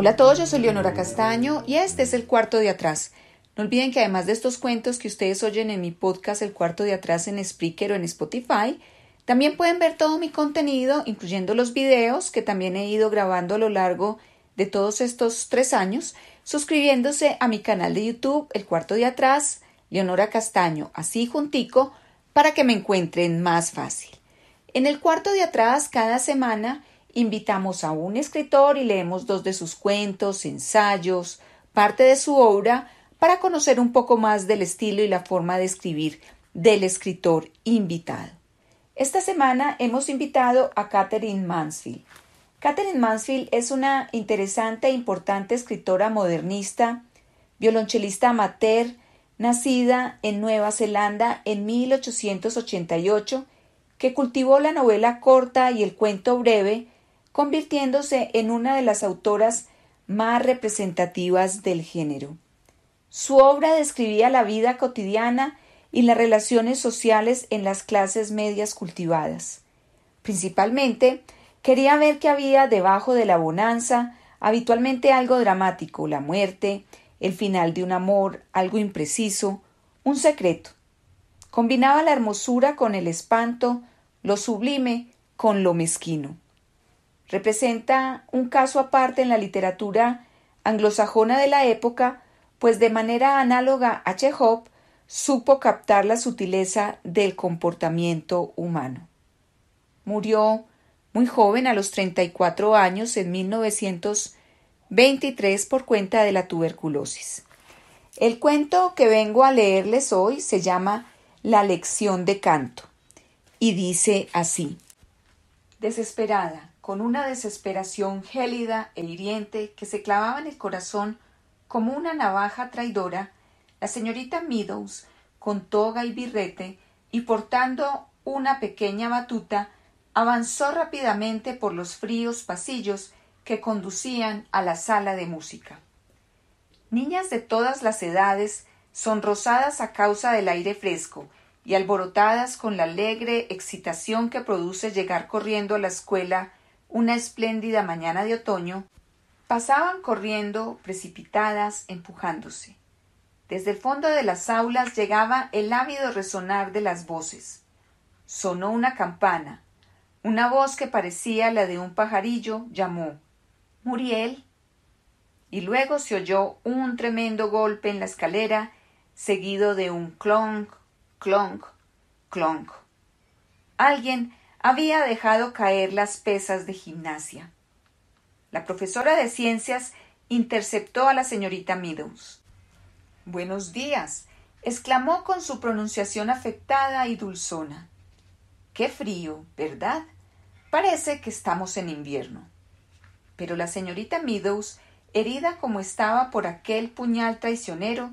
Hola a todos, yo soy Leonora Castaño y este es El Cuarto de Atrás. No olviden que además de estos cuentos que ustedes oyen en mi podcast El Cuarto de Atrás en Spreaker o en Spotify, también pueden ver todo mi contenido, incluyendo los videos que también he ido grabando a lo largo de todos estos tres años, suscribiéndose a mi canal de YouTube El Cuarto de Atrás, Leonora Castaño, así juntico, para que me encuentren más fácil. En El Cuarto de Atrás, cada semana, Invitamos a un escritor y leemos dos de sus cuentos, ensayos, parte de su obra, para conocer un poco más del estilo y la forma de escribir del escritor invitado. Esta semana hemos invitado a Catherine Mansfield. Catherine Mansfield es una interesante e importante escritora modernista, violonchelista amateur, nacida en Nueva Zelanda en 1888, que cultivó la novela corta y el cuento breve convirtiéndose en una de las autoras más representativas del género. Su obra describía la vida cotidiana y las relaciones sociales en las clases medias cultivadas. Principalmente, quería ver qué había debajo de la bonanza, habitualmente algo dramático, la muerte, el final de un amor, algo impreciso, un secreto. Combinaba la hermosura con el espanto, lo sublime con lo mezquino. Representa un caso aparte en la literatura anglosajona de la época, pues de manera análoga a Chekhov supo captar la sutileza del comportamiento humano. Murió muy joven a los 34 años en 1923 por cuenta de la tuberculosis. El cuento que vengo a leerles hoy se llama La lección de canto y dice así. Desesperada, con una desesperación gélida e hiriente que se clavaba en el corazón como una navaja traidora, la señorita Meadows, con toga y birrete y portando una pequeña batuta, avanzó rápidamente por los fríos pasillos que conducían a la sala de música. Niñas de todas las edades, sonrosadas a causa del aire fresco y alborotadas con la alegre excitación que produce llegar corriendo a la escuela una espléndida mañana de otoño, pasaban corriendo, precipitadas, empujándose. Desde el fondo de las aulas llegaba el ávido resonar de las voces. Sonó una campana. Una voz que parecía la de un pajarillo llamó Muriel. Y luego se oyó un tremendo golpe en la escalera, seguido de un clonk, clonk, clonk. Alguien había dejado caer las pesas de gimnasia. La profesora de ciencias interceptó a la señorita Meadows. Buenos días, exclamó con su pronunciación afectada y dulzona. Qué frío, ¿verdad? Parece que estamos en invierno. Pero la señorita Meadows, herida como estaba por aquel puñal traicionero,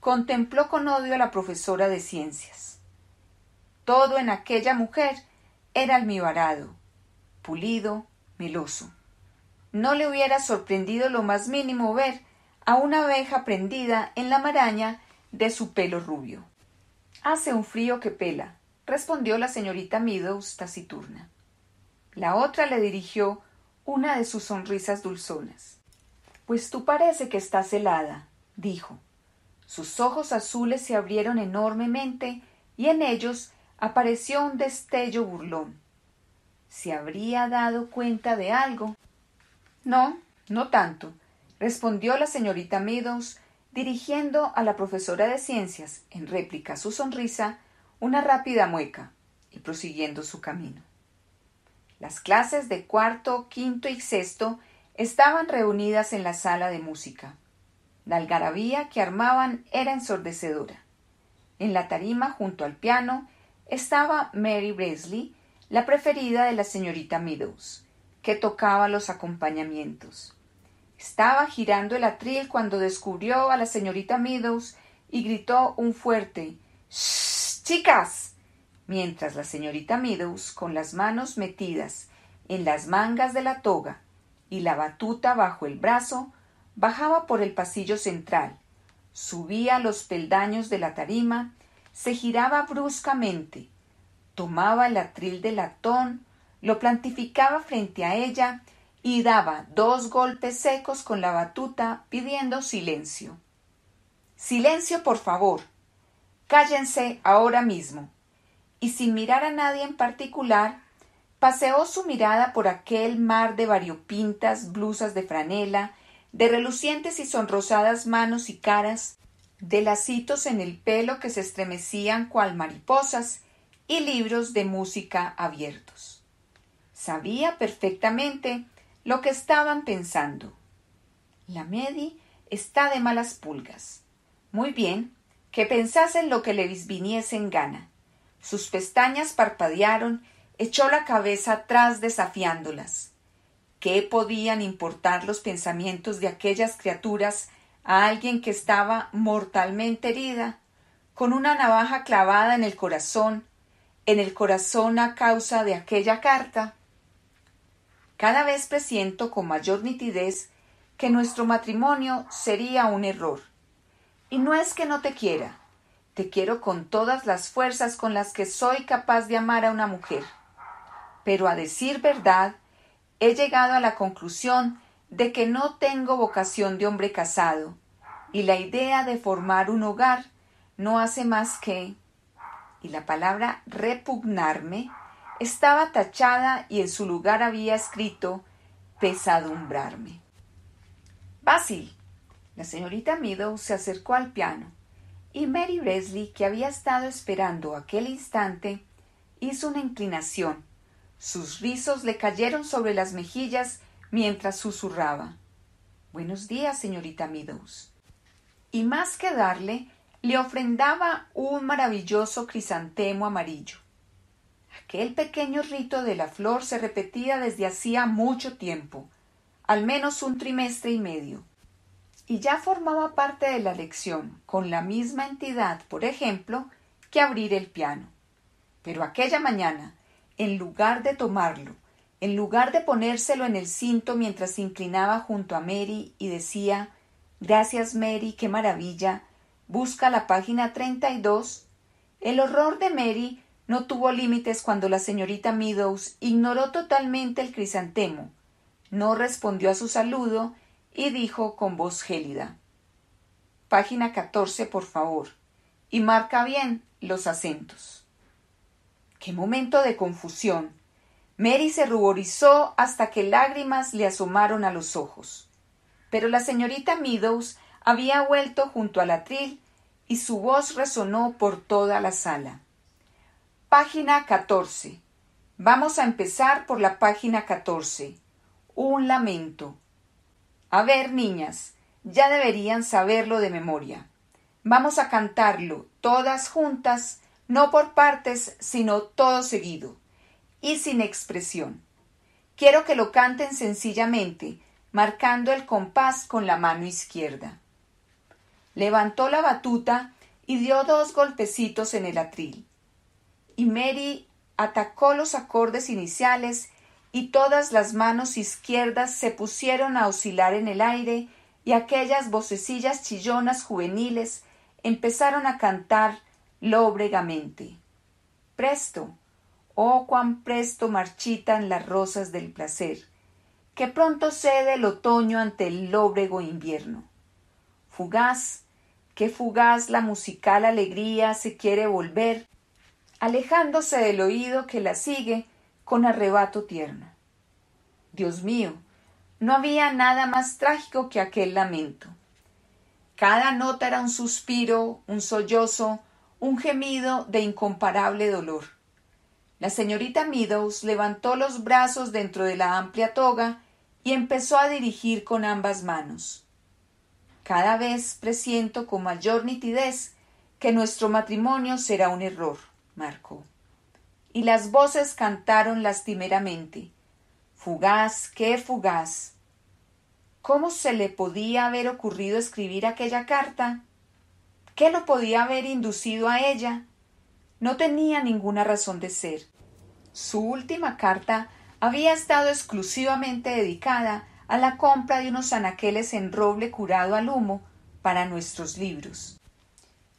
contempló con odio a la profesora de ciencias. Todo en aquella mujer era almibarado, pulido, meloso. No le hubiera sorprendido lo más mínimo ver a una abeja prendida en la maraña de su pelo rubio. Hace un frío que pela, respondió la señorita Meadows taciturna. La otra le dirigió una de sus sonrisas dulzonas. Pues tú parece que estás helada, dijo. Sus ojos azules se abrieron enormemente y en ellos apareció un destello burlón. ¿Se habría dado cuenta de algo? No, no tanto, respondió la señorita Meadows, dirigiendo a la profesora de ciencias, en réplica a su sonrisa, una rápida mueca y prosiguiendo su camino. Las clases de cuarto, quinto y sexto estaban reunidas en la sala de música. La algarabía que armaban era ensordecedora. En la tarima junto al piano estaba Mary Bresley, la preferida de la señorita Meadows, que tocaba los acompañamientos. Estaba girando el atril cuando descubrió a la señorita Meadows y gritó un fuerte ¡Shh, chicas! mientras la señorita Meadows, con las manos metidas en las mangas de la toga y la batuta bajo el brazo, bajaba por el pasillo central, subía los peldaños de la tarima se giraba bruscamente, tomaba el atril de latón, lo plantificaba frente a ella y daba dos golpes secos con la batuta pidiendo silencio. Silencio, por favor. Cállense ahora mismo. Y sin mirar a nadie en particular, paseó su mirada por aquel mar de variopintas blusas de franela, de relucientes y sonrosadas manos y caras, de lacitos en el pelo que se estremecían cual mariposas y libros de música abiertos. Sabía perfectamente lo que estaban pensando. La Medi está de malas pulgas. Muy bien, que pensasen lo que le viniese en gana. Sus pestañas parpadearon, echó la cabeza atrás desafiándolas. ¿Qué podían importar los pensamientos de aquellas criaturas a alguien que estaba mortalmente herida, con una navaja clavada en el corazón, en el corazón a causa de aquella carta. Cada vez presiento con mayor nitidez que nuestro matrimonio sería un error. Y no es que no te quiera, te quiero con todas las fuerzas con las que soy capaz de amar a una mujer. Pero a decir verdad, he llegado a la conclusión de que no tengo vocación de hombre casado, y la idea de formar un hogar no hace más que y la palabra repugnarme estaba tachada y en su lugar había escrito pesadumbrarme. Basil. La señorita Meadow se acercó al piano y Mary Bresley, que había estado esperando aquel instante, hizo una inclinación. Sus rizos le cayeron sobre las mejillas mientras susurraba Buenos días, señorita Meadows. Y más que darle, le ofrendaba un maravilloso crisantemo amarillo. Aquel pequeño rito de la flor se repetía desde hacía mucho tiempo, al menos un trimestre y medio, y ya formaba parte de la lección, con la misma entidad, por ejemplo, que abrir el piano. Pero aquella mañana, en lugar de tomarlo en lugar de ponérselo en el cinto mientras se inclinaba junto a Mary y decía Gracias Mary, qué maravilla. Busca la página 32. El horror de Mary no tuvo límites cuando la señorita Meadows ignoró totalmente el crisantemo, no respondió a su saludo y dijo con voz gélida Página 14, por favor, y marca bien los acentos. Qué momento de confusión. Mary se ruborizó hasta que lágrimas le asomaron a los ojos. Pero la señorita Meadows había vuelto junto al atril y su voz resonó por toda la sala. Página 14. Vamos a empezar por la página 14. Un lamento. A ver, niñas, ya deberían saberlo de memoria. Vamos a cantarlo todas juntas, no por partes, sino todo seguido y sin expresión. Quiero que lo canten sencillamente, marcando el compás con la mano izquierda. Levantó la batuta y dio dos golpecitos en el atril. Y Mary atacó los acordes iniciales y todas las manos izquierdas se pusieron a oscilar en el aire y aquellas vocecillas chillonas juveniles empezaron a cantar lóbregamente. Presto, Oh, cuán presto marchitan las rosas del placer, que pronto cede el otoño ante el lóbrego invierno. Fugaz, qué fugaz la musical alegría se quiere volver, alejándose del oído que la sigue con arrebato tierno. Dios mío, no había nada más trágico que aquel lamento. Cada nota era un suspiro, un sollozo, un gemido de incomparable dolor. La señorita Meadows levantó los brazos dentro de la amplia toga y empezó a dirigir con ambas manos. Cada vez presiento con mayor nitidez que nuestro matrimonio será un error, marcó. Y las voces cantaron lastimeramente. Fugaz, qué fugaz. ¿Cómo se le podía haber ocurrido escribir aquella carta? ¿Qué lo podía haber inducido a ella? No tenía ninguna razón de ser. Su última carta había estado exclusivamente dedicada a la compra de unos anaqueles en roble curado al humo para nuestros libros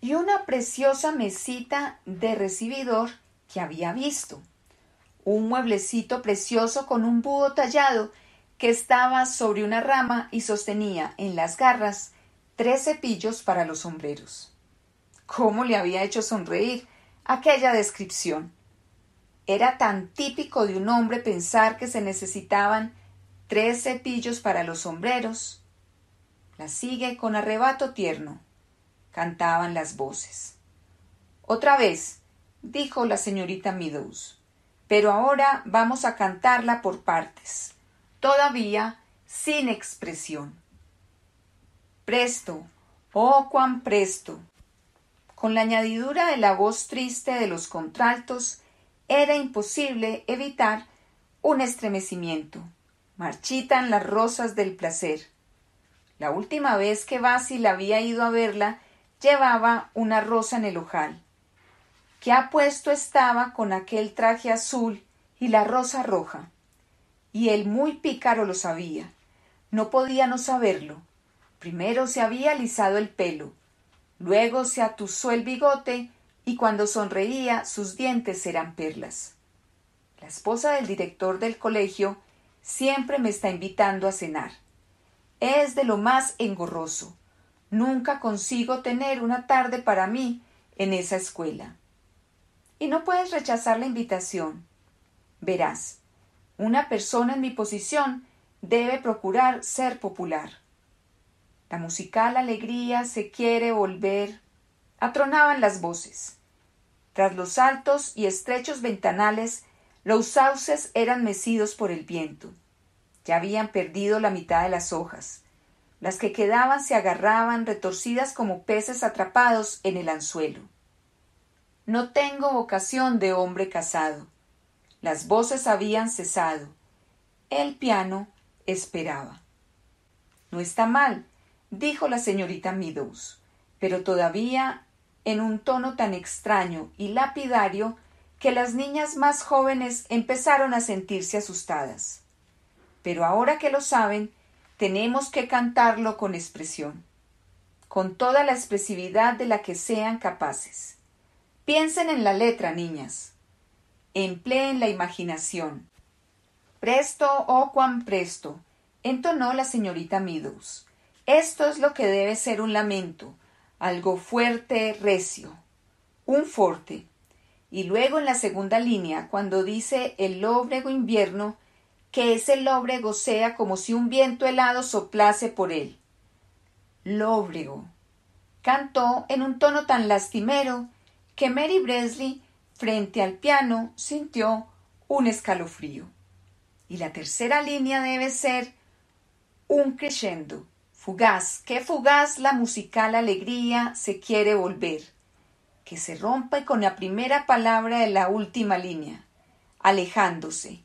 y una preciosa mesita de recibidor que había visto, un mueblecito precioso con un búho tallado que estaba sobre una rama y sostenía en las garras tres cepillos para los sombreros. ¿Cómo le había hecho sonreír aquella descripción? Era tan típico de un hombre pensar que se necesitaban tres cepillos para los sombreros. La sigue con arrebato tierno, cantaban las voces. Otra vez, dijo la señorita Meadows, pero ahora vamos a cantarla por partes, todavía sin expresión. Presto, oh cuán presto. Con la añadidura de la voz triste de los contraltos, era imposible evitar un estremecimiento. Marchitan las rosas del placer. La última vez que Basil había ido a verla, llevaba una rosa en el ojal. Qué apuesto estaba con aquel traje azul y la rosa roja. Y él muy pícaro lo sabía. No podía no saberlo. Primero se había alisado el pelo, luego se atusó el bigote y cuando sonreía sus dientes eran perlas. La esposa del director del colegio siempre me está invitando a cenar. Es de lo más engorroso. Nunca consigo tener una tarde para mí en esa escuela. Y no puedes rechazar la invitación. Verás, una persona en mi posición debe procurar ser popular. La musical alegría se quiere volver. Atronaban las voces. Tras los altos y estrechos ventanales, los sauces eran mecidos por el viento. Ya habían perdido la mitad de las hojas. Las que quedaban se agarraban retorcidas como peces atrapados en el anzuelo. No tengo vocación de hombre casado. Las voces habían cesado. El piano esperaba. No está mal, dijo la señorita Meadows, pero todavía en un tono tan extraño y lapidario que las niñas más jóvenes empezaron a sentirse asustadas. Pero ahora que lo saben, tenemos que cantarlo con expresión, con toda la expresividad de la que sean capaces. Piensen en la letra, niñas. Empleen la imaginación. Presto, oh cuán presto, entonó la señorita Meadows. Esto es lo que debe ser un lamento, algo fuerte, recio, un forte. Y luego en la segunda línea, cuando dice el lóbrego invierno, que ese lóbrego sea como si un viento helado soplase por él. Lóbrego. Cantó en un tono tan lastimero que Mary Bresley, frente al piano, sintió un escalofrío. Y la tercera línea debe ser un crescendo Fugaz, qué fugaz la musical alegría se quiere volver, que se rompe con la primera palabra de la última línea, alejándose.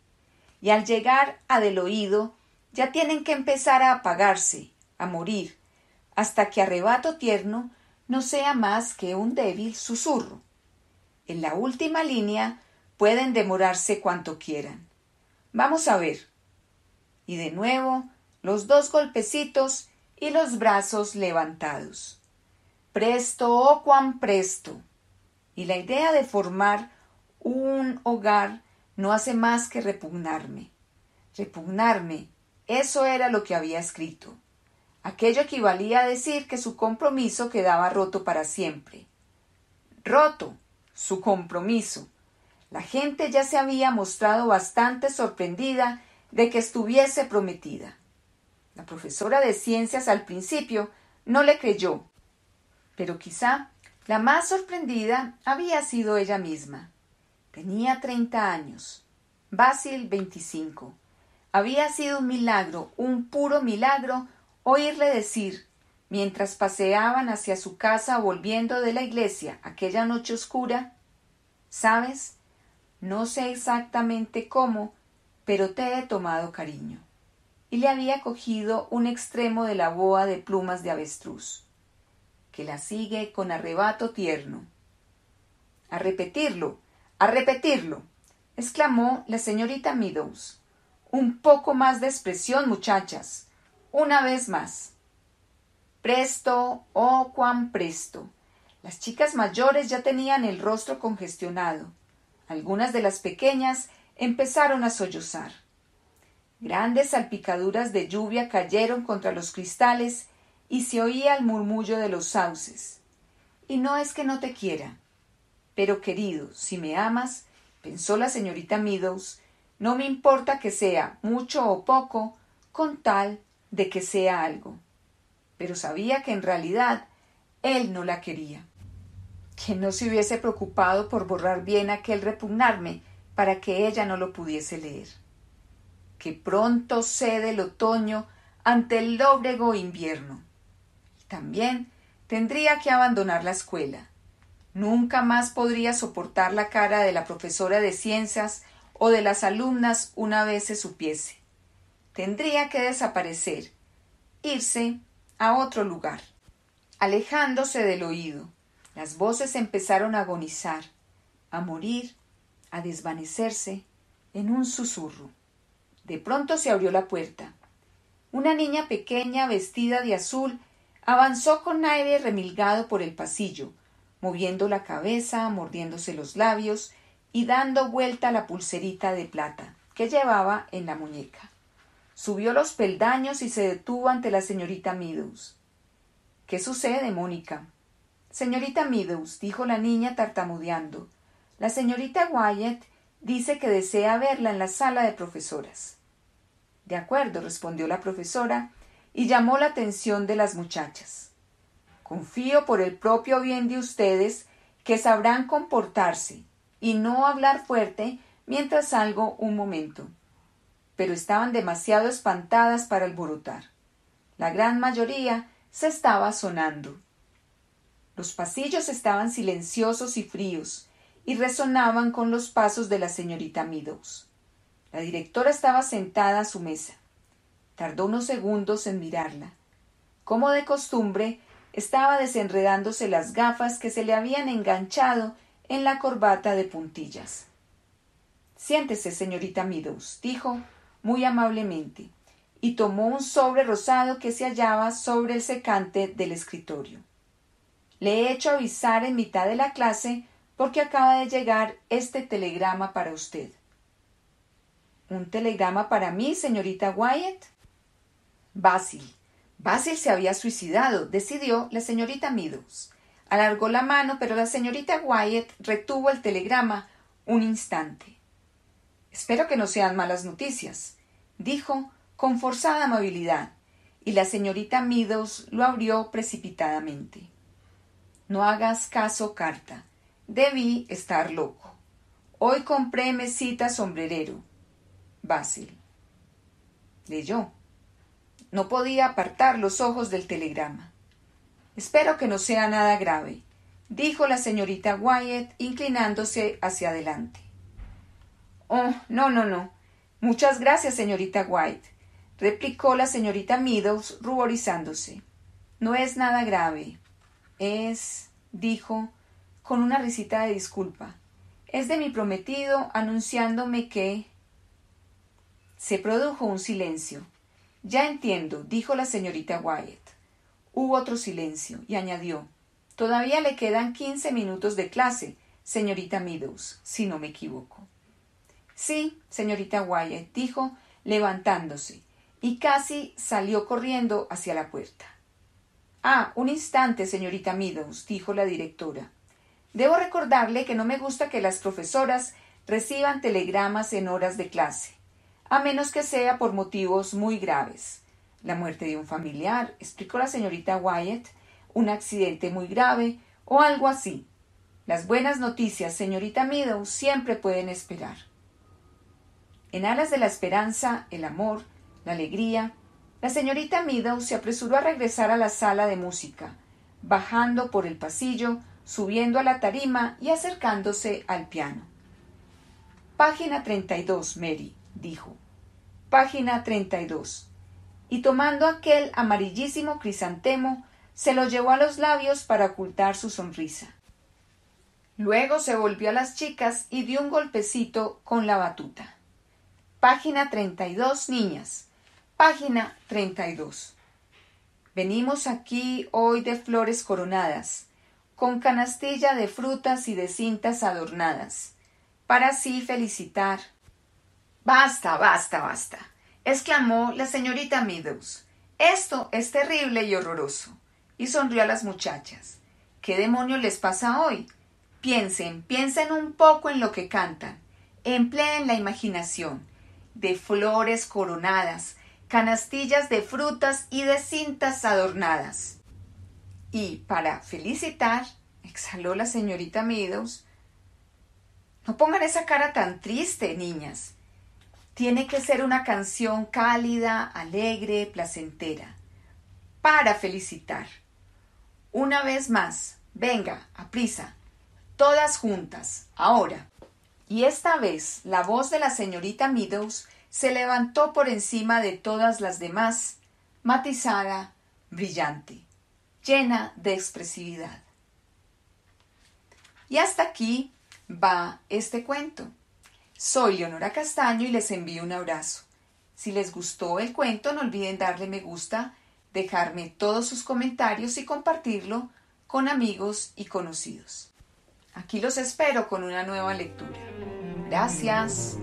Y al llegar a del oído, ya tienen que empezar a apagarse, a morir, hasta que arrebato tierno no sea más que un débil susurro. En la última línea pueden demorarse cuanto quieran. Vamos a ver. Y de nuevo, los dos golpecitos y los brazos levantados. Presto, o oh cuán presto. Y la idea de formar un hogar no hace más que repugnarme. Repugnarme, eso era lo que había escrito. Aquello equivalía a decir que su compromiso quedaba roto para siempre. Roto, su compromiso. La gente ya se había mostrado bastante sorprendida de que estuviese prometida. La profesora de ciencias al principio no le creyó, pero quizá la más sorprendida había sido ella misma. Tenía treinta años, Basil veinticinco. Había sido un milagro, un puro milagro, oírle decir, mientras paseaban hacia su casa volviendo de la iglesia aquella noche oscura, ¿sabes? No sé exactamente cómo, pero te he tomado cariño y le había cogido un extremo de la boa de plumas de avestruz, que la sigue con arrebato tierno. A repetirlo, a repetirlo, exclamó la señorita Meadows. Un poco más de expresión, muchachas. Una vez más. Presto, oh cuán presto. Las chicas mayores ya tenían el rostro congestionado. Algunas de las pequeñas empezaron a sollozar. Grandes salpicaduras de lluvia cayeron contra los cristales y se oía el murmullo de los sauces. Y no es que no te quiera. Pero querido, si me amas, pensó la señorita Meadows, no me importa que sea mucho o poco, con tal de que sea algo. Pero sabía que en realidad él no la quería. Que no se hubiese preocupado por borrar bien aquel repugnarme para que ella no lo pudiese leer que pronto cede el otoño ante el lóbrego invierno. Y también tendría que abandonar la escuela. Nunca más podría soportar la cara de la profesora de ciencias o de las alumnas una vez se supiese. Tendría que desaparecer, irse a otro lugar. Alejándose del oído, las voces empezaron a agonizar, a morir, a desvanecerse en un susurro. De pronto se abrió la puerta. Una niña pequeña, vestida de azul, avanzó con aire remilgado por el pasillo, moviendo la cabeza, mordiéndose los labios y dando vuelta la pulserita de plata que llevaba en la muñeca. Subió los peldaños y se detuvo ante la señorita Meadows. ¿Qué sucede, Mónica? Señorita Meadows, dijo la niña tartamudeando, la señorita Wyatt Dice que desea verla en la sala de profesoras. De acuerdo, respondió la profesora, y llamó la atención de las muchachas. Confío por el propio bien de ustedes que sabrán comportarse y no hablar fuerte mientras salgo un momento. Pero estaban demasiado espantadas para alborotar. La gran mayoría se estaba sonando. Los pasillos estaban silenciosos y fríos, y resonaban con los pasos de la señorita Meadows. La directora estaba sentada a su mesa. Tardó unos segundos en mirarla. Como de costumbre, estaba desenredándose las gafas que se le habían enganchado en la corbata de puntillas. Siéntese, señorita Meadows, dijo muy amablemente, y tomó un sobre rosado que se hallaba sobre el secante del escritorio. Le he hecho avisar en mitad de la clase porque acaba de llegar este telegrama para usted. Un telegrama para mí, señorita Wyatt. Basil. Basil se había suicidado, decidió la señorita Meadows. Alargó la mano, pero la señorita Wyatt retuvo el telegrama un instante. Espero que no sean malas noticias, dijo con forzada amabilidad, y la señorita Meadows lo abrió precipitadamente. No hagas caso, carta. Debí estar loco. Hoy compré mesita sombrerero. Basil. Leyó. No podía apartar los ojos del telegrama. Espero que no sea nada grave, dijo la señorita Wyatt, inclinándose hacia adelante. Oh, no, no, no. Muchas gracias, señorita White, replicó la señorita Meadows, ruborizándose. No es nada grave. Es, dijo, con una risita de disculpa. Es de mi prometido anunciándome que. Se produjo un silencio. Ya entiendo, dijo la señorita Wyatt. Hubo otro silencio, y añadió Todavía le quedan quince minutos de clase, señorita Meadows, si no me equivoco. Sí, señorita Wyatt, dijo, levantándose, y casi salió corriendo hacia la puerta. Ah, un instante, señorita Meadows, dijo la directora. Debo recordarle que no me gusta que las profesoras reciban telegramas en horas de clase, a menos que sea por motivos muy graves. La muerte de un familiar, explicó la señorita Wyatt, un accidente muy grave o algo así. Las buenas noticias, señorita Meadow, siempre pueden esperar. En alas de la esperanza, el amor, la alegría, la señorita Meadow se apresuró a regresar a la sala de música, bajando por el pasillo subiendo a la tarima y acercándose al piano. Página 32, Mary, dijo. Página 32. Y tomando aquel amarillísimo crisantemo, se lo llevó a los labios para ocultar su sonrisa. Luego se volvió a las chicas y dio un golpecito con la batuta. Página dos, niñas. Página 32. Venimos aquí hoy de flores coronadas, con canastilla de frutas y de cintas adornadas, para así felicitar. Basta, basta, basta, exclamó la señorita Meadows. Esto es terrible y horroroso. Y sonrió a las muchachas. ¿Qué demonio les pasa hoy? Piensen, piensen un poco en lo que cantan. Empleen la imaginación. De flores coronadas, canastillas de frutas y de cintas adornadas. Y para felicitar, exhaló la señorita Meadows, no pongan esa cara tan triste, niñas. Tiene que ser una canción cálida, alegre, placentera. Para felicitar. Una vez más, venga, a prisa. Todas juntas, ahora. Y esta vez la voz de la señorita Meadows se levantó por encima de todas las demás, matizada, brillante llena de expresividad. Y hasta aquí va este cuento. Soy Leonora Castaño y les envío un abrazo. Si les gustó el cuento, no olviden darle me gusta, dejarme todos sus comentarios y compartirlo con amigos y conocidos. Aquí los espero con una nueva lectura. Gracias.